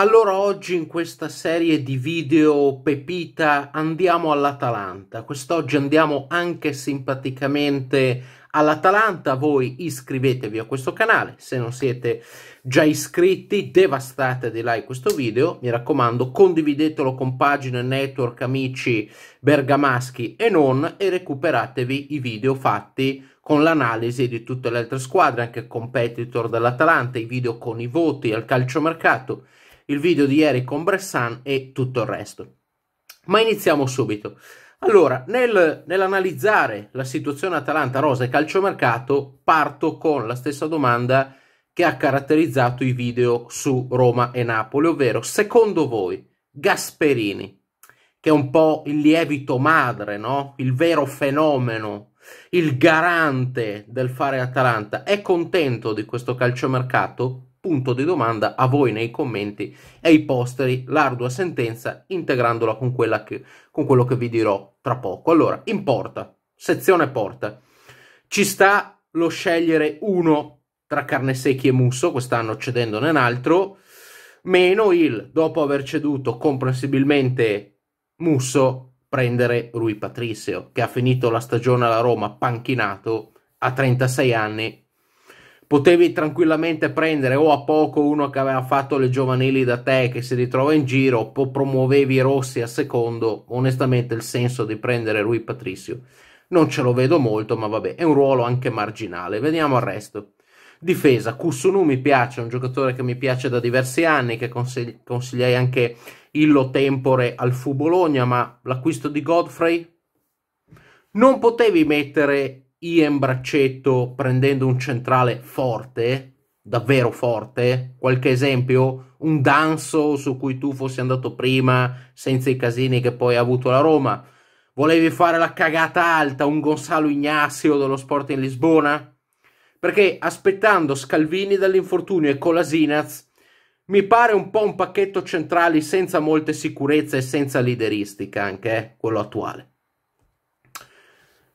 Allora oggi in questa serie di video Pepita andiamo all'Atalanta, quest'oggi andiamo anche simpaticamente all'Atalanta, voi iscrivetevi a questo canale, se non siete già iscritti devastate di like questo video, mi raccomando condividetelo con pagine, network, amici bergamaschi e non e recuperatevi i video fatti con l'analisi di tutte le altre squadre, anche competitor dell'Atalanta, i video con i voti al calciomercato mercato il video di ieri con Bressan e tutto il resto. Ma iniziamo subito. Allora, nel, nell'analizzare la situazione Atalanta Rosa e calciomercato, parto con la stessa domanda che ha caratterizzato i video su Roma e Napoli, ovvero secondo voi Gasperini, che è un po' il lievito madre, no? il vero fenomeno, il garante del fare Atalanta, è contento di questo calciomercato? punto di domanda a voi nei commenti e ai posteri l'ardua sentenza integrandola con, quella che, con quello che vi dirò tra poco. Allora, in porta, sezione porta, ci sta lo scegliere uno tra carne secchi e musso, quest'anno cedendone un altro, meno il, dopo aver ceduto comprensibilmente musso, prendere Rui Patricio, che ha finito la stagione alla Roma panchinato a 36 anni potevi tranquillamente prendere o a poco uno che aveva fatto le giovanili da te che si ritrova in giro, o promuovevi Rossi a secondo, onestamente il senso di prendere Rui Patricio non ce lo vedo molto, ma vabbè, è un ruolo anche marginale. vediamo il resto. Difesa, Kusunu mi piace, è un giocatore che mi piace da diversi anni, che consig- consigliai anche illo tempore al Fu Bologna, ma l'acquisto di Godfrey non potevi mettere Ian Braccetto prendendo un centrale forte, davvero forte, qualche esempio, un Danzo su cui tu fossi andato prima senza i casini che poi ha avuto la Roma, volevi fare la cagata alta, un Gonzalo Ignazio dello Sport in Lisbona? Perché aspettando Scalvini dall'infortunio e Colasinaz mi pare un po' un pacchetto centrale senza molte sicurezze e senza lideristica anche, eh, quello attuale.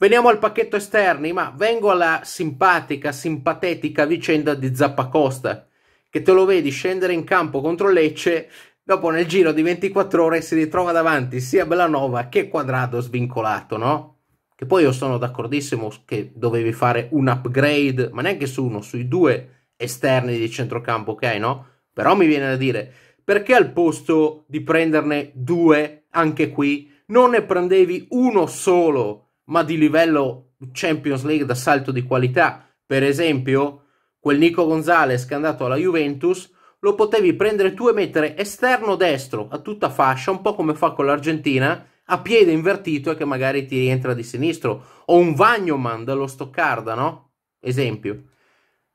Veniamo al pacchetto esterni, ma vengo alla simpatica, simpatetica vicenda di Zappacosta, che te lo vedi scendere in campo contro Lecce, dopo nel giro di 24 ore si ritrova davanti sia Belanova che Quadrado svincolato, no? Che poi io sono d'accordissimo che dovevi fare un upgrade, ma neanche su uno, sui due esterni di centrocampo ok, hai, no? Però mi viene da dire, perché al posto di prenderne due, anche qui, non ne prendevi uno solo? ma di livello Champions League da salto di qualità. Per esempio, quel Nico Gonzalez che è andato alla Juventus lo potevi prendere tu e mettere esterno destro a tutta fascia, un po' come fa con l'Argentina, a piede invertito e che magari ti rientra di sinistro. O un Vagnoman dallo Stoccarda, no? Esempio.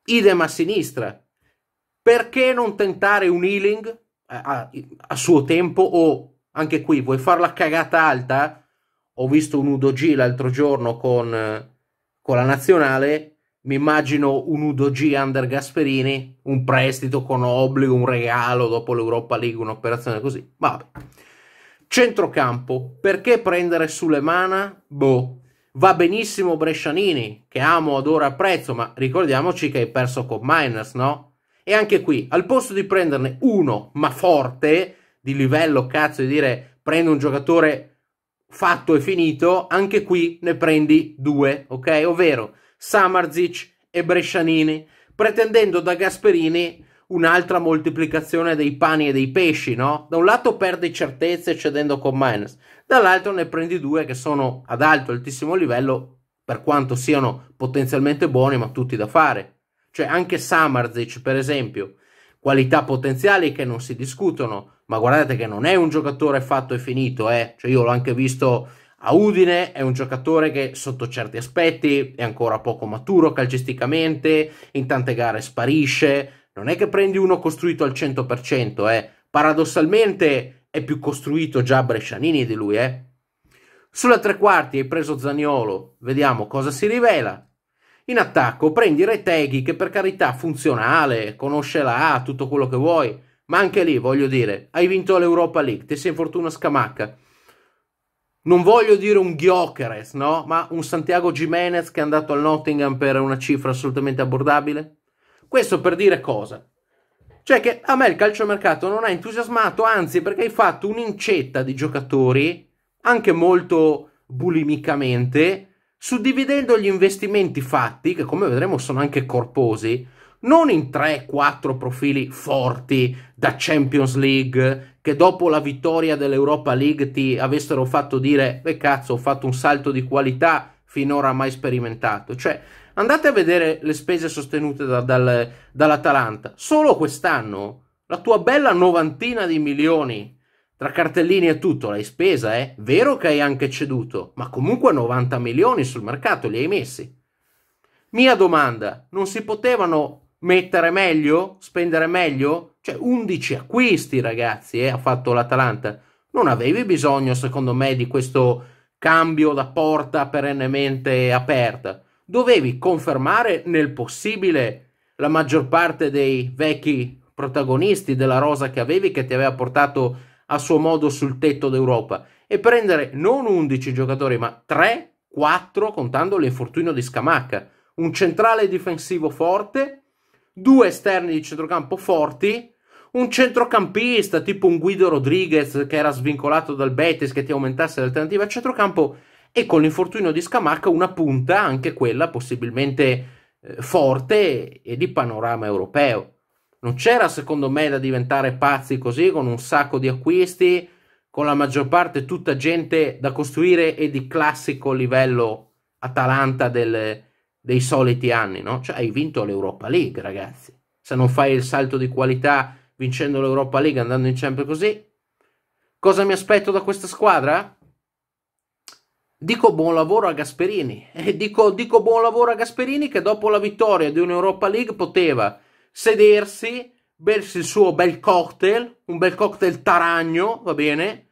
Idem a sinistra. Perché non tentare un healing a, a, a suo tempo o anche qui vuoi fare la cagata alta? ho visto un Udo G l'altro giorno con, con la nazionale, mi immagino un Udo G under Gasperini, un prestito con obbligo, un regalo dopo l'Europa League, un'operazione così. Vabbè. Centrocampo, perché prendere Sulemana? Boh. Va benissimo Brescianini, che amo, adoro e apprezzo, ma ricordiamoci che hai perso con Miners, no? E anche qui, al posto di prenderne uno, ma forte, di livello, cazzo, di dire prendo un giocatore fatto e finito, anche qui ne prendi due, ok? Ovvero Samarzic e Brescianini, pretendendo da Gasperini un'altra moltiplicazione dei pani e dei pesci, no? Da un lato perdi certezze cedendo con Minus, dall'altro ne prendi due che sono ad alto, altissimo livello, per quanto siano potenzialmente buoni, ma tutti da fare. Cioè anche Samarzic, per esempio, qualità potenziali che non si discutono, ma guardate che non è un giocatore fatto e finito, eh? cioè io l'ho anche visto a Udine, è un giocatore che sotto certi aspetti è ancora poco maturo calcisticamente, in tante gare sparisce, non è che prendi uno costruito al 100%, eh? paradossalmente è più costruito già Brescianini di lui. Eh? Sulla tre quarti hai preso Zaniolo, vediamo cosa si rivela. In attacco prendi Reteghi che per carità funzionale, conosce la A, tutto quello che vuoi, ma anche lì voglio dire, hai vinto l'Europa League, ti sei in fortuna scamacca. Non voglio dire un Giocheres, no? Ma un Santiago Jimenez che è andato al Nottingham per una cifra assolutamente abbordabile? Questo per dire cosa? Cioè che a me il calciomercato non ha entusiasmato, anzi perché hai fatto un'incetta di giocatori, anche molto bulimicamente, suddividendo gli investimenti fatti, che come vedremo sono anche corposi, non in 3-4 profili forti da Champions League che dopo la vittoria dell'Europa League ti avessero fatto dire beh cazzo ho fatto un salto di qualità finora mai sperimentato cioè andate a vedere le spese sostenute da, dal, dall'Atalanta solo quest'anno la tua bella novantina di milioni tra cartellini e tutto l'hai spesa, eh? Vero che hai anche ceduto, ma comunque 90 milioni sul mercato li hai messi. Mia domanda, non si potevano mettere meglio? Spendere meglio? Cioè 11 acquisti, ragazzi, eh, ha fatto l'Atalanta. Non avevi bisogno, secondo me, di questo cambio da porta perennemente aperta. Dovevi confermare nel possibile la maggior parte dei vecchi protagonisti della rosa che avevi che ti aveva portato a suo modo sul tetto d'Europa e prendere non 11 giocatori, ma 3, 4, contando l'infortunio di Scamacca, un centrale difensivo forte, due esterni di centrocampo forti, un centrocampista tipo un Guido Rodriguez che era svincolato dal Betis che ti aumentasse l'alternativa a centrocampo e con l'infortunio di Scamacca una punta, anche quella possibilmente eh, forte e di panorama europeo. Non c'era secondo me da diventare pazzi così con un sacco di acquisti, con la maggior parte tutta gente da costruire e di classico livello Atalanta del, dei soliti anni, no? Cioè hai vinto l'Europa League, ragazzi. Se non fai il salto di qualità vincendo l'Europa League, andando in Champions così, cosa mi aspetto da questa squadra? Dico buon lavoro a Gasperini. E dico, dico buon lavoro a Gasperini che dopo la vittoria di un'Europa League poteva sedersi, bersi il suo bel cocktail, un bel cocktail taragno, va bene,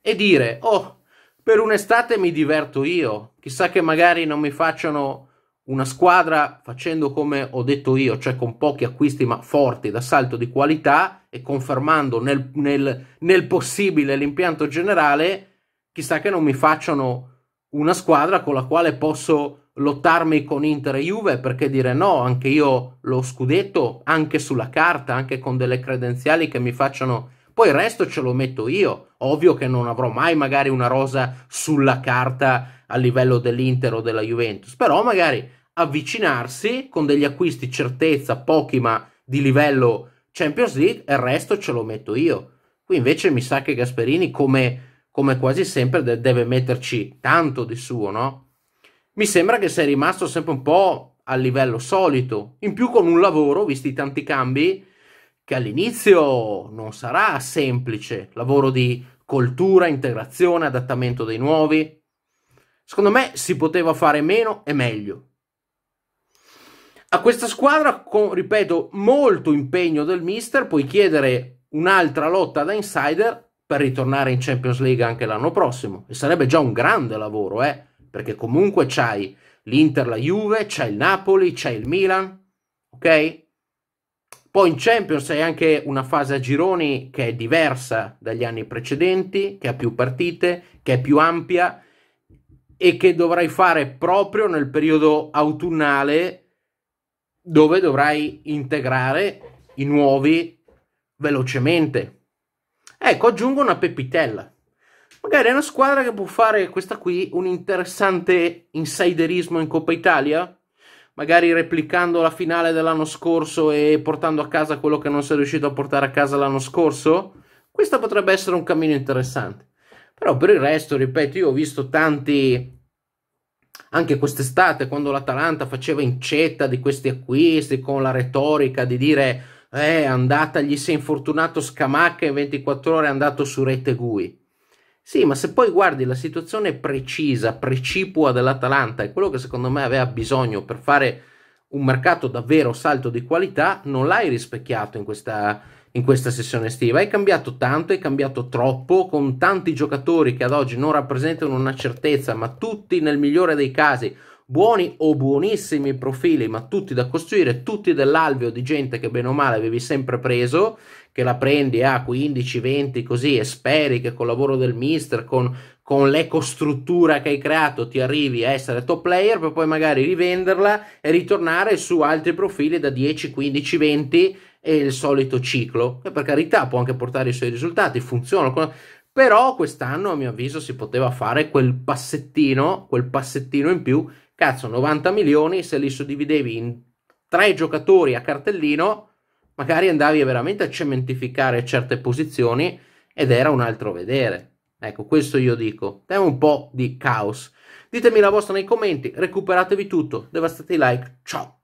e dire, oh, per un'estate mi diverto io, chissà che magari non mi facciano una squadra facendo come ho detto io, cioè con pochi acquisti ma forti da salto di qualità e confermando nel, nel, nel possibile l'impianto generale, chissà che non mi facciano una squadra con la quale posso lottarmi con Inter e Juve, perché dire no, anche io lo scudetto, anche sulla carta, anche con delle credenziali che mi facciano... Poi il resto ce lo metto io. Ovvio che non avrò mai magari una rosa sulla carta a livello dell'Inter o della Juventus, però magari avvicinarsi con degli acquisti certezza, pochi ma di livello Champions League, e il resto ce lo metto io. Qui invece mi sa che Gasperini, come, come quasi sempre, deve metterci tanto di suo, no? mi sembra che sei rimasto sempre un po' a livello solito, in più con un lavoro, visti i tanti cambi, che all'inizio non sarà semplice, lavoro di coltura, integrazione, adattamento dei nuovi. Secondo me si poteva fare meno e meglio. A questa squadra, con, ripeto, molto impegno del mister, puoi chiedere un'altra lotta da insider per ritornare in Champions League anche l'anno prossimo. E sarebbe già un grande lavoro, eh perché comunque c'hai l'Inter, la Juve, c'è il Napoli, c'è il Milan, ok? Poi in Champions hai anche una fase a gironi che è diversa dagli anni precedenti, che ha più partite, che è più ampia e che dovrai fare proprio nel periodo autunnale dove dovrai integrare i nuovi velocemente. Ecco, aggiungo una pepitella. Magari è una squadra che può fare questa qui un interessante insiderismo in Coppa Italia, magari replicando la finale dell'anno scorso e portando a casa quello che non si è riuscito a portare a casa l'anno scorso. Questo potrebbe essere un cammino interessante. Però per il resto, ripeto, io ho visto tanti anche quest'estate quando l'Atalanta faceva incetta di questi acquisti con la retorica di dire eh, andata, gli si è infortunato Scamacca in 24 ore è andato su Rete Gui. Sì, ma se poi guardi la situazione precisa, precipua dell'Atalanta e quello che secondo me aveva bisogno per fare un mercato davvero salto di qualità, non l'hai rispecchiato in questa, in questa sessione estiva. Hai cambiato tanto, hai cambiato troppo, con tanti giocatori che ad oggi non rappresentano una certezza, ma tutti nel migliore dei casi buoni o buonissimi profili, ma tutti da costruire, tutti dell'alveo di gente che bene o male avevi sempre preso che la prendi a 15, 20 così e speri che col lavoro del mister, con, con l'ecostruttura che hai creato ti arrivi a essere top player per poi magari rivenderla e ritornare su altri profili da 10, 15, 20 e il solito ciclo che per carità può anche portare i suoi risultati, funziona però quest'anno a mio avviso si poteva fare quel passettino, quel passettino in più, cazzo 90 milioni se li suddividevi in tre giocatori a cartellino magari andavi veramente a cementificare certe posizioni ed era un altro vedere. Ecco, questo io dico. È un po' di caos. Ditemi la vostra nei commenti, recuperatevi tutto, devastate i like, ciao!